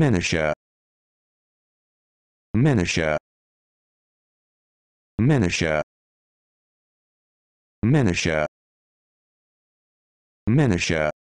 Minisha, Minisha, Minisha, Minisha, Manisha